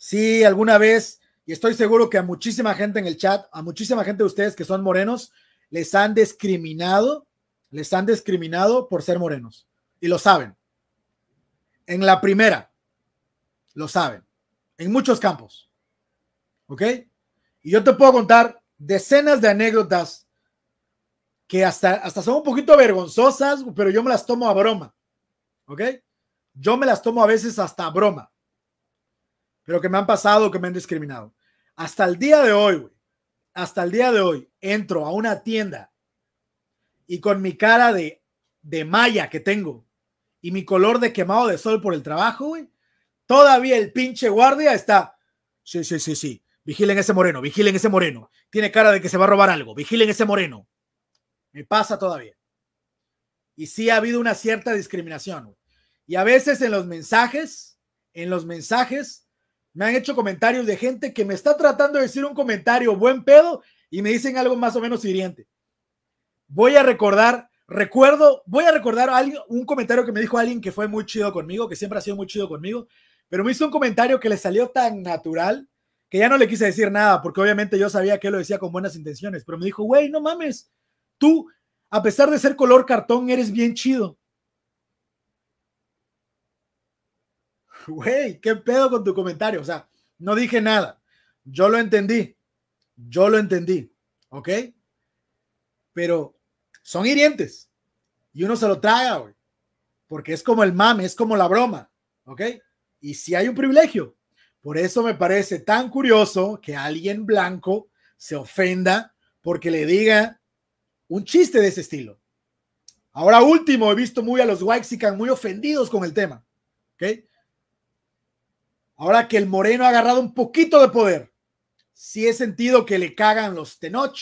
Sí, alguna vez, y estoy seguro que a muchísima gente en el chat, a muchísima gente de ustedes que son morenos, les han discriminado, les han discriminado por ser morenos. Y lo saben. En la primera, lo saben. En muchos campos. ¿Ok? Y yo te puedo contar decenas de anécdotas que hasta, hasta son un poquito vergonzosas, pero yo me las tomo a broma. ¿Ok? Yo me las tomo a veces hasta a broma pero que me han pasado, que me han discriminado. Hasta el día de hoy, güey, hasta el día de hoy, entro a una tienda y con mi cara de, de malla que tengo y mi color de quemado de sol por el trabajo, güey, todavía el pinche guardia está. Sí, sí, sí, sí. Vigilen ese moreno, vigilen ese moreno. Tiene cara de que se va a robar algo. Vigilen ese moreno. Me pasa todavía. Y sí ha habido una cierta discriminación. Y a veces en los mensajes, en los mensajes, me han hecho comentarios de gente que me está tratando de decir un comentario buen pedo y me dicen algo más o menos hiriente. Voy a recordar, recuerdo, voy a recordar alguien un comentario que me dijo alguien que fue muy chido conmigo, que siempre ha sido muy chido conmigo, pero me hizo un comentario que le salió tan natural que ya no le quise decir nada, porque obviamente yo sabía que lo decía con buenas intenciones, pero me dijo, güey, no mames, tú, a pesar de ser color cartón, eres bien chido. güey, ¿qué pedo con tu comentario? O sea, no dije nada. Yo lo entendí. Yo lo entendí. ¿Ok? Pero son hirientes. Y uno se lo traga, hoy, Porque es como el mame, es como la broma. ¿Ok? Y si hay un privilegio. Por eso me parece tan curioso que alguien blanco se ofenda porque le diga un chiste de ese estilo. Ahora último, he visto muy a los Waxican muy ofendidos con el tema. ¿okay? Ahora que el Moreno ha agarrado un poquito de poder, sí he sentido que le cagan los Tenoch,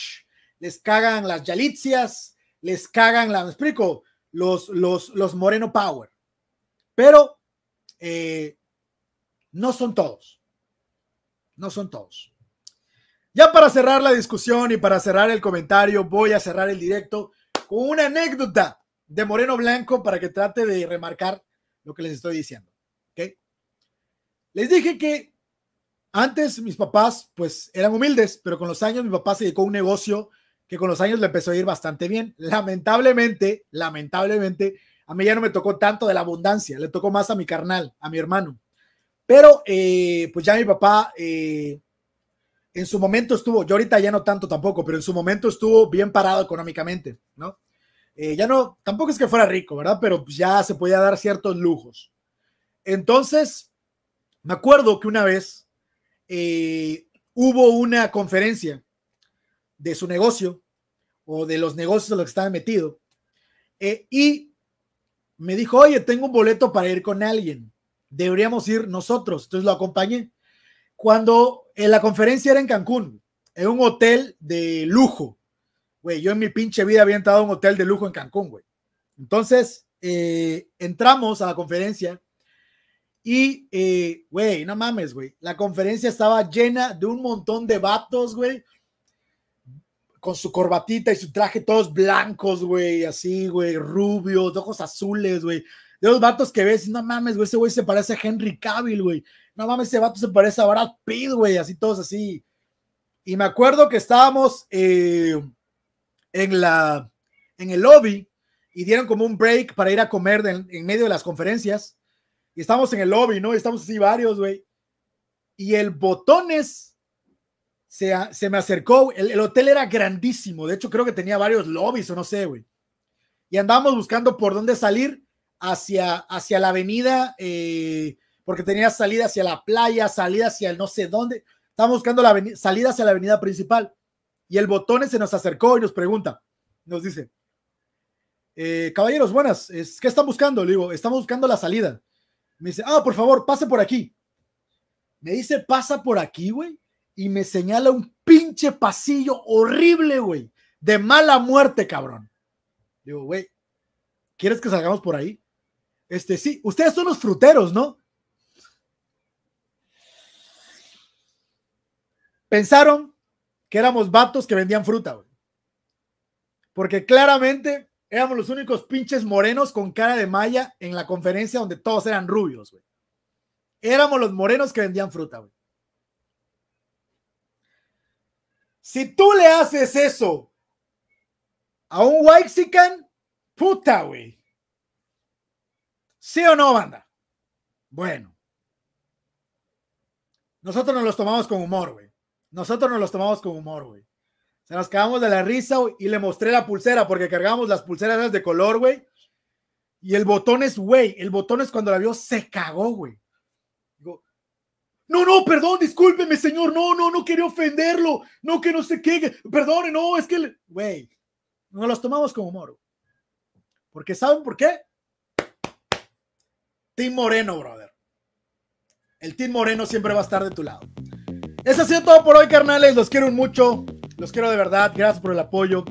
les cagan las Yalitzias, les cagan me explico, los, los, Moreno Power. Pero eh, no son todos. No son todos. Ya para cerrar la discusión y para cerrar el comentario, voy a cerrar el directo con una anécdota de Moreno Blanco para que trate de remarcar lo que les estoy diciendo. ¿Okay? Les dije que antes mis papás pues eran humildes, pero con los años mi papá se dedicó a un negocio que con los años le empezó a ir bastante bien. Lamentablemente, lamentablemente, a mí ya no me tocó tanto de la abundancia, le tocó más a mi carnal, a mi hermano. Pero eh, pues ya mi papá eh, en su momento estuvo, yo ahorita ya no tanto tampoco, pero en su momento estuvo bien parado económicamente, ¿no? Eh, ya no, tampoco es que fuera rico, ¿verdad? Pero pues, ya se podía dar ciertos lujos. Entonces, me acuerdo que una vez eh, hubo una conferencia de su negocio o de los negocios en los que estaba metido eh, y me dijo, oye, tengo un boleto para ir con alguien, deberíamos ir nosotros. Entonces lo acompañé. Cuando eh, la conferencia era en Cancún, en un hotel de lujo. Güey, yo en mi pinche vida había entrado en un hotel de lujo en Cancún, güey. Entonces, entramos a la conferencia y, eh, güey, no mames, güey. La conferencia estaba llena de un montón de vatos, güey. Con su corbatita y su traje todos blancos, güey. Así, güey. Rubios, ojos azules, güey. De los vatos que ves, no mames, güey. Ese güey se parece a Henry Cavill, güey. No mames, ese vato se parece a Brad Pitt, güey. Así todos así. Y me acuerdo que estábamos eh, en la en el lobby y dieron como un break para ir a comer en medio de las conferencias y estamos en el lobby, ¿no? Y estamos así varios, güey. Y el botones se, se me acercó, el, hotel era grandísimo, de hecho creo que tenía varios lobbies o no sé, güey. Y andábamos buscando por dónde salir hacia, hacia la avenida, eh, porque tenía salida hacia la playa, salida hacia el no sé dónde. Estábamos buscando la salida hacia la avenida principal. Y el botones se nos acercó y nos pregunta, nos dice, eh, caballeros, buenas, ¿qué están buscando? Le digo, estamos buscando la salida. Me dice, ah, por favor, pase por aquí. Me dice, pasa por aquí, güey. Y me señala un pinche pasillo horrible, güey. De mala muerte, cabrón. Digo, güey, ¿quieres que salgamos por ahí? Este, sí, ustedes son los fruteros, ¿no? Pensaron que éramos vatos que vendían fruta, güey. Porque claramente éramos los únicos pinches morenos con cara de malla en la conferencia donde todos eran rubios, güey. Éramos los morenos que vendían fruta, güey. Si tú le haces eso a un Waxican, puta, güey. ¿Sí o no, banda? Bueno. Nosotros nos los tomamos con humor, güey. Nosotros nos los tomamos con humor, güey. Se nos cagamos de la risa y le mostré la pulsera porque cargamos las pulseras de color, güey. Y el botón es, güey, el botón es cuando la vio, se cagó, güey. Digo, no, no, perdón, discúlpeme, señor, no, no, no quería ofenderlo, no, que no se qué, perdone, no, es que, güey, no los tomamos como moro. Porque ¿saben por qué? Team Moreno, brother. El Team Moreno siempre va a estar de tu lado. Eso ha sido todo por hoy, carnales. Los quiero mucho. Los quiero de verdad, gracias por el apoyo,